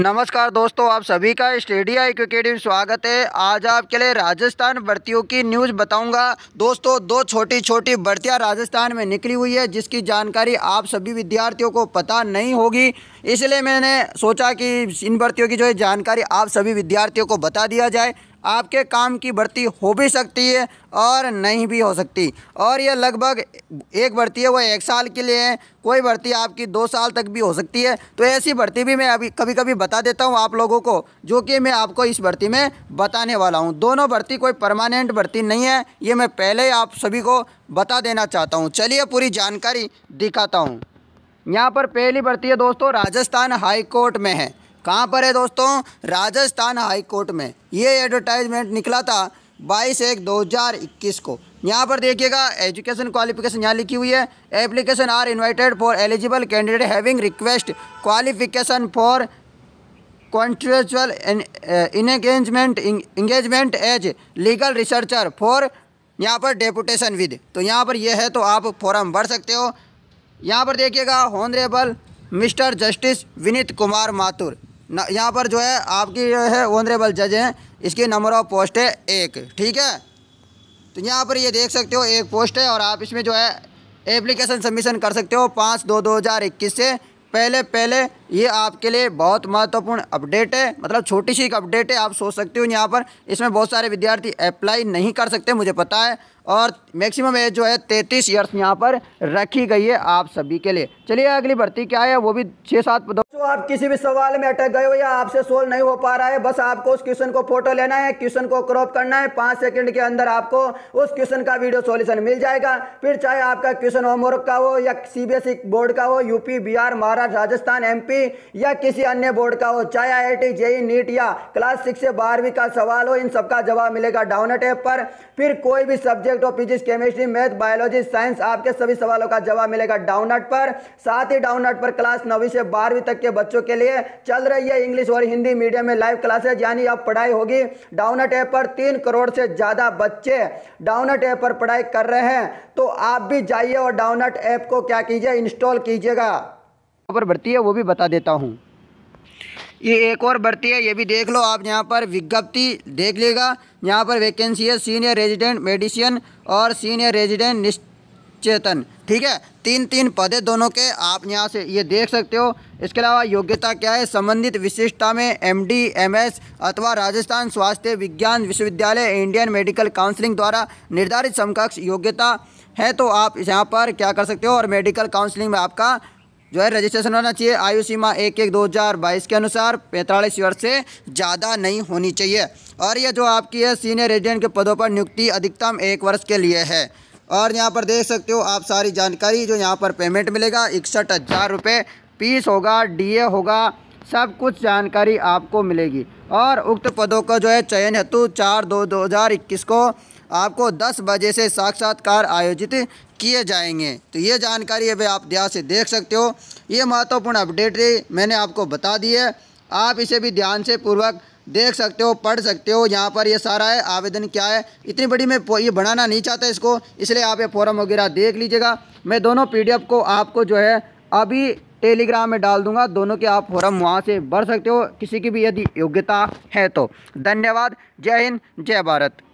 नमस्कार दोस्तों आप सभी का स्टेडिया में स्वागत है आज आपके लिए राजस्थान भर्तियों की न्यूज़ बताऊंगा दोस्तों दो छोटी छोटी भर्तियां राजस्थान में निकली हुई है जिसकी जानकारी आप सभी विद्यार्थियों को पता नहीं होगी इसलिए मैंने सोचा कि इन भर्तियों की जो है जानकारी आप सभी विद्यार्थियों को बता दिया जाए आपके काम की भर्ती हो भी सकती है और नहीं भी हो सकती और यह लगभग एक भर्ती है वह एक साल के लिए है कोई भर्ती आपकी दो साल तक भी हो सकती है तो ऐसी भर्ती भी मैं अभी कभी कभी बता देता हूँ आप लोगों को जो कि मैं आपको इस भर्ती में बताने वाला हूँ दोनों भर्ती कोई परमानेंट भर्ती नहीं है ये मैं पहले ही आप सभी को बता देना चाहता हूँ चलिए पूरी जानकारी दिखाता हूँ यहाँ पर पहली भर्ती है दोस्तों राजस्थान हाईकोर्ट में है कहाँ पर है दोस्तों राजस्थान हाईकोर्ट में ये एडवर्टाइजमेंट निकला था 22 एक 2021 को यहाँ पर देखिएगा एजुकेशन क्वालिफिकेशन यहाँ लिखी हुई है application are invited for eligible candidate having request qualification for contractual engagement engagement as legal researcher for यहाँ पर डेपुटेशन विद तो यहाँ पर यह है तो आप फॉर्म भर सकते हो यहाँ पर देखिएगा honourable mister justice Vineet Kumar Mathur यहाँ पर जो है आपकी जो है ऑनरेबल जज हैं इसकी नंबर ऑफ पोस्ट है एक ठीक है तो यहाँ पर ये देख सकते हो एक पोस्ट है और आप इसमें जो है एप्लीकेशन सबमिशन कर सकते हो पाँच दो दो हज़ार इक्कीस से पहले पहले ये आपके लिए बहुत महत्वपूर्ण अपडेट है मतलब छोटी सी एक अपडेट है आप सोच सकते हो यहाँ पर इसमें बहुत सारे विद्यार्थी अप्लाई नहीं कर सकते मुझे पता है और मैक्सिमम एज जो है तैंतीस ईयर्स यहाँ पर रखी गई है आप सभी के लिए चलिए अगली भर्ती क्या है वो भी छः सात तो आप किसी भी सवाल में अटक गए हो या आपसे सोल्व नहीं हो पा रहा है बस आपको उस क्वेश्चन को फोटो लेना है क्वेश्चन को क्रॉप करना है पाँच सेकंड के अंदर आपको उस क्वेश्चन का वीडियो सॉल्यूशन मिल जाएगा फिर चाहे आपका क्वेश्चन होमवर्क का हो या सीबीएसई बोर्ड e का हो यूपी बिहार महाराष्ट्र राजस्थान एम या किसी अन्य बोर्ड का हो चाहे आई आई जेई नीट या क्लास सिक्स से बारहवीं का सवाल हो इन सबका जवाब मिलेगा डाउनट ऐप पर फिर कोई भी सब्जेक्ट हो physics chemistry math biology science आपके सभी सवालों का जवाब मिलेगा डाउनट पर साथ ही डाउनट पर क्लास नौवीं से बारहवीं तक के बच्चों के लिए चल रही है इंग्लिश और हिंदी मीडियम में लाइव क्लासेज यानी अब पढ़ाई होगी डाउनट ऐप पर तीन करोड़ से ज़्यादा बच्चे डाउनट ऐप पर पढ़ाई कर रहे हैं तो आप भी जाइए और डाउनट ऐप को क्या कीजिए इंस्टॉल कीजिएगा खबर बढ़ती है वो भी बता देता हूँ ये एक और बढ़ती है ये भी देख लो आप यहाँ पर विज्ञप्ति देख लेगा यहाँ पर वैकेंसी है सीनियर रेजिडेंट मेडिसिन और सीनियर रेजिडेंट चेतन ठीक है तीन तीन पदे दोनों के आप यहाँ से ये देख सकते हो इसके अलावा योग्यता क्या है संबंधित विशिष्टता में एमडी, एमएस अथवा राजस्थान स्वास्थ्य विज्ञान विश्वविद्यालय इंडियन मेडिकल काउंसिलिंग द्वारा निर्धारित समकक्ष योग्यता है तो आप यहाँ पर क्या कर सकते हो और मेडिकल काउंसिलिंग में आपका जो है रजिस्ट्रेशन होना चाहिए आयु सीमा एक एक दो हज़ार बाईस के अनुसार पैंतालीस वर्ष से ज़्यादा नहीं होनी चाहिए और यह जो आपकी है सीनियर रेजिडेंट के पदों पर नियुक्ति अधिकतम एक वर्ष के लिए है और यहाँ पर देख सकते हो आप सारी जानकारी जो यहाँ पर पेमेंट मिलेगा इकसठ हज़ार रुपये पीस होगा डीए होगा सब कुछ जानकारी आपको मिलेगी और उक्त पदों का जो है चयन हेतु चार दो दो हज़ार इक्कीस को आपको दस बजे से साक्षात्कार आयोजित किए जाएंगे तो ये जानकारी अभी आप ध्यान से देख सकते हो ये महत्वपूर्ण अपडेट मैंने आपको बता दी है आप इसे भी ध्यान से पूर्वक देख सकते हो पढ़ सकते हो यहाँ पर ये सारा है आवेदन क्या है इतनी बड़ी मैं ये बनाना नहीं चाहता इसको इसलिए आप ये फॉरम वगैरह देख लीजिएगा मैं दोनों पीडीएफ को आपको जो है अभी टेलीग्राम में डाल दूंगा दोनों के आप फॉरम वहाँ से भर सकते हो किसी की भी यदि योग्यता है तो धन्यवाद जय हिंद जय भारत